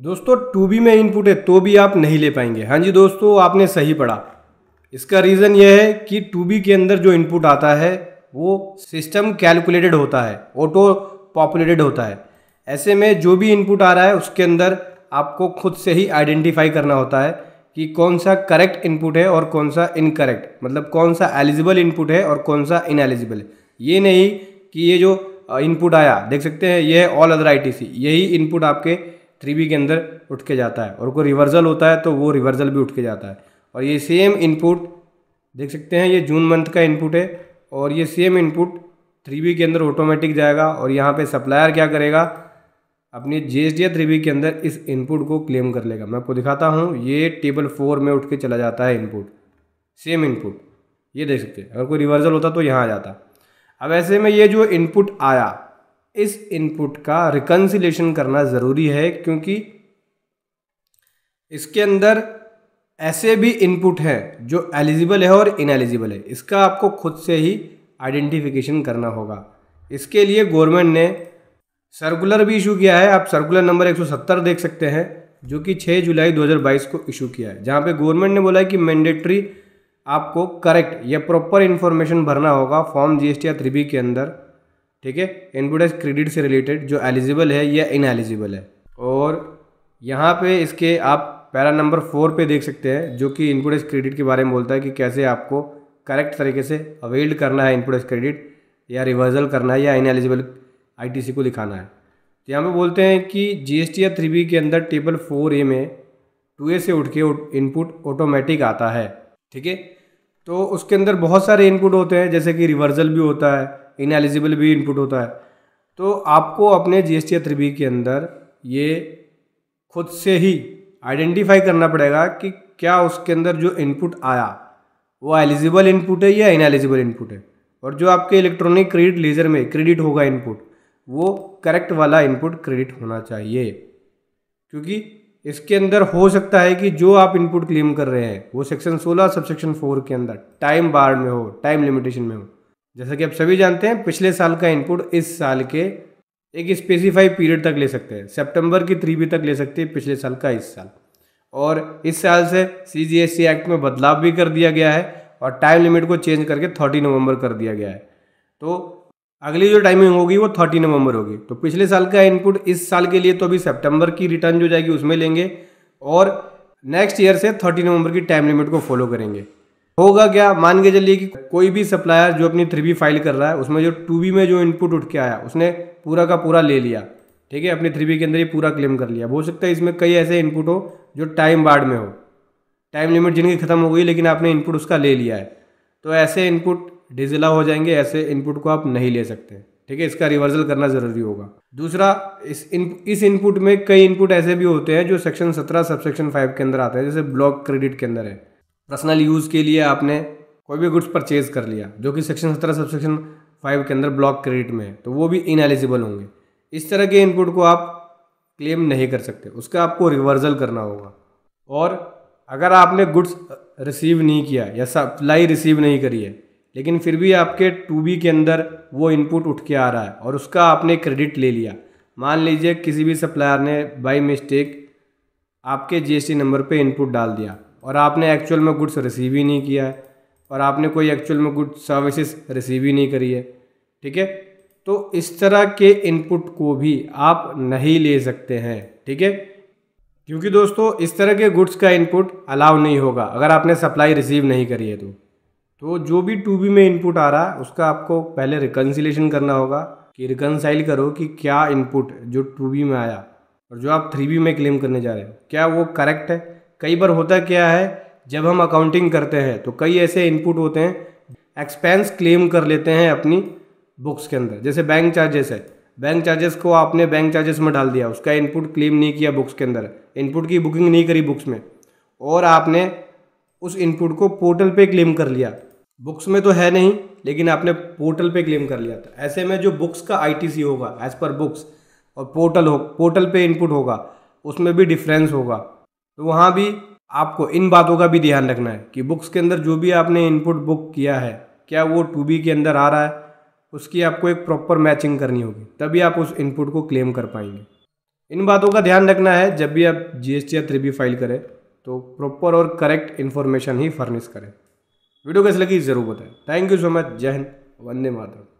दोस्तों to B में input है तो भी आप नहीं ले पाएंगे हाँ जी दोस्तों आपने सही पढ़ा इसका रीज़न यह है कि टू बी के अंदर जो इनपुट आता है वो सिस्टम कैलकुलेटेड होता है ऑटो पॉपुलेटेड होता है ऐसे में जो भी इनपुट आ रहा है उसके अंदर आपको खुद से ही आइडेंटिफाई करना होता है कि कौन सा करेक्ट इनपुट है और कौन सा इनकरेक्ट मतलब कौन सा एलिजिबल इनपुट है और कौन सा इनएलिजिबल है ये नहीं कि ये जो इनपुट आया देख सकते हैं ये है ऑल अदर आई यही इनपुट आपके थ्री के अंदर उठ के जाता है और कोई रिवर्सल होता है तो वो रिवर्सल भी उठ के जाता है और ये सेम इनपुट देख सकते हैं ये जून मंथ का इनपुट है और ये सेम इनपुट थ्री के अंदर ऑटोमेटिक जाएगा और यहाँ पे सप्लायर क्या करेगा अपनी जी एस डी के अंदर इस इनपुट को क्लेम कर लेगा मैं आपको दिखाता हूँ ये टेबल फोर में उठ के चला जाता है इनपुट सेम इनपुट ये देख सकते हैं अगर कोई रिवर्सल होता तो यहाँ आ जाता अब ऐसे में ये जो इनपुट आया इस इनपुट का रिकन्सिलेशन करना ज़रूरी है क्योंकि इसके अंदर ऐसे भी इनपुट हैं जो एलिजिबल है और इनएलिजिबल है इसका आपको खुद से ही आइडेंटिफिकेशन करना होगा इसके लिए गवर्नमेंट ने सर्कुलर भी इशू किया है आप सर्कुलर नंबर 170 देख सकते हैं जो कि 6 जुलाई 2022 को इशू किया है जहाँ पे गवर्नमेंट ने बोला है कि मैंडेटरी आपको करेक्ट या प्रॉपर इन्फॉर्मेशन भरना होगा फॉर्म जी या थ्री के अंदर ठीक है इनपुट क्रेडिट से रिलेटेड जो एलिजिबल है या एलिजिबल है और यहाँ पे इसके आप पैरा नंबर फोर पे देख सकते हैं जो कि इनपुट एज क्रेडिट के बारे में बोलता है कि कैसे आपको करेक्ट तरीके से अवेल्ड करना है इनपुट एज क्रेडिट या रिवर्जल करना है या इन एलिजिबल आई को दिखाना है तो यहाँ पे बोलते हैं कि जीएसटी या थ्री के अंदर टेबल फोर ए में टू ए से उठ के इनपुट ऑटोमेटिक आता है ठीक है तो उसके अंदर बहुत सारे इनपुट होते हैं जैसे कि रिवर्जल भी होता है इनएलिजिबल भी इनपुट होता है तो आपको अपने जी एस टी के अंदर ये खुद से ही आइडेंटिफाई करना पड़ेगा कि क्या उसके अंदर जो इनपुट आया वो एलिजिबल इनपुट है या इनएलिजिबल इनपुट है और जो आपके इलेक्ट्रॉनिक क्रेडिट लेजर में क्रेडिट होगा इनपुट वो करेक्ट वाला इनपुट क्रेडिट होना चाहिए क्योंकि इसके अंदर हो सकता है कि जो आप इनपुट क्लेम कर रहे हैं वो सेक्शन 16 सबसेक्शन 4 के अंदर टाइम बार में हो टाइम लिमिटेशन में हो जैसा कि आप सभी जानते हैं पिछले साल का इनपुट इस साल के एक स्पेसिफाइड पीरियड तक ले सकते हैं सितंबर की थ्री बी तक ले सकते हैं पिछले साल का इस साल और इस साल से सी जी एस सी एक्ट में बदलाव भी कर दिया गया है और टाइम लिमिट को चेंज करके थर्टी नवंबर कर दिया गया है तो अगली जो टाइमिंग होगी वो थर्टी नवंबर होगी तो पिछले साल का इनपुट इस साल के लिए तो अभी सेप्टेम्बर की रिटर्न जो जाएगी उसमें लेंगे और नेक्स्ट ईयर से थर्टी नवंबर की टाइम लिमिट को फॉलो करेंगे होगा क्या मान के चलिए कि कोई भी सप्लायर जो अपनी थ्री बी फाइल कर रहा है उसमें जो टू बी में जो इनपुट उठ के आया उसने पूरा का पूरा ले लिया ठीक है अपनी थ्री बी के अंदर ही पूरा क्लेम कर लिया हो सकता है इसमें कई ऐसे इनपुट हो जो टाइम बाढ़ में हो टाइम लिमिट जिनकी ख़त्म हो गई लेकिन आपने इनपुट उसका ले लिया है तो ऐसे इनपुट डिजिला हो जाएंगे ऐसे इनपुट को आप नहीं ले सकते ठीक है इसका रिवर्सल करना ज़रूरी होगा दूसरा इस इन इस इनपुट में कई इनपुट ऐसे भी होते हैं जो सेक्शन सत्रह सबसेक्शन फाइव के अंदर आते हैं जैसे ब्लॉक क्रेडिट के अंदर है पर्सनल यूज़ के लिए आपने कोई भी गुड्स परचेज़ कर लिया जो कि सेक्शन सत्रह सब सेक्शन फाइव के अंदर ब्लॉक क्रेडिट में है तो वो भी इनएलिजिबल होंगे इस तरह के इनपुट को आप क्लेम नहीं कर सकते उसका आपको रिवर्जल करना होगा और अगर आपने गुड्स रिसीव नहीं किया या सप्लाई रिसीव नहीं करी है लेकिन फिर भी आपके टू बी के अंदर वो इनपुट उठ के आ रहा है और उसका आपने क्रेडिट ले लिया मान लीजिए किसी भी सप्लायर ने बाई मिस्टेक आपके जी नंबर पर इनपुट डाल दिया और आपने एक्चुअल में गुड्स रिसीव ही नहीं किया है और आपने कोई एक्चुअल में गुड सर्विसेज रिसीव ही नहीं करी है ठीक है तो इस तरह के इनपुट को भी आप नहीं ले सकते हैं ठीक है क्योंकि दोस्तों इस तरह के गुड्स का इनपुट अलाउ नहीं होगा अगर आपने सप्लाई रिसीव नहीं करी है तो तो जो भी टू बी में इनपुट आ रहा है उसका आपको पहले रिकन्सिलेशन करना होगा कि रिकनसाइल करो कि क्या इनपुट जो टू बी में आया और जो आप थ्री बी में क्लेम करने जा रहे हो क्या वो करेक्ट है कई बार होता क्या है जब हम अकाउंटिंग करते हैं तो कई ऐसे इनपुट होते हैं एक्सपेंस क्लेम कर लेते हैं अपनी बुक्स के अंदर जैसे बैंक चार्जेस है बैंक चार्जेस को आपने बैंक चार्जेस में डाल दिया उसका इनपुट क्लेम नहीं किया बुक्स के अंदर इनपुट की बुकिंग नहीं करी बुक्स में और आपने उस इनपुट को पोर्टल पे क्लेम कर लिया बुक्स में तो है नहीं लेकिन आपने पोर्टल पे क्लेम कर लिया था ऐसे में जो बुक्स का आईटीसी होगा एज़ पर बुक्स और पोर्टल हो पोर्टल पे इनपुट होगा उसमें भी डिफरेंस होगा तो वहाँ भी आपको इन बातों का भी ध्यान रखना है कि बुक्स के अंदर जो भी आपने इनपुट बुक किया है क्या वो टू बी के अंदर आ रहा है उसकी आपको एक प्रॉपर मैचिंग करनी होगी तभी आप उस इनपुट को क्लेम कर पाएंगे इन बातों का ध्यान रखना है जब भी आप टी या थ्री फाइल करें तो प्रॉपर और करेक्ट इन्फॉर्मेशन ही फर्निश करें वीडियो कैसे लगी ज़रूर बताएं थैंक यू सो मच जय हिंद वंदे मातरम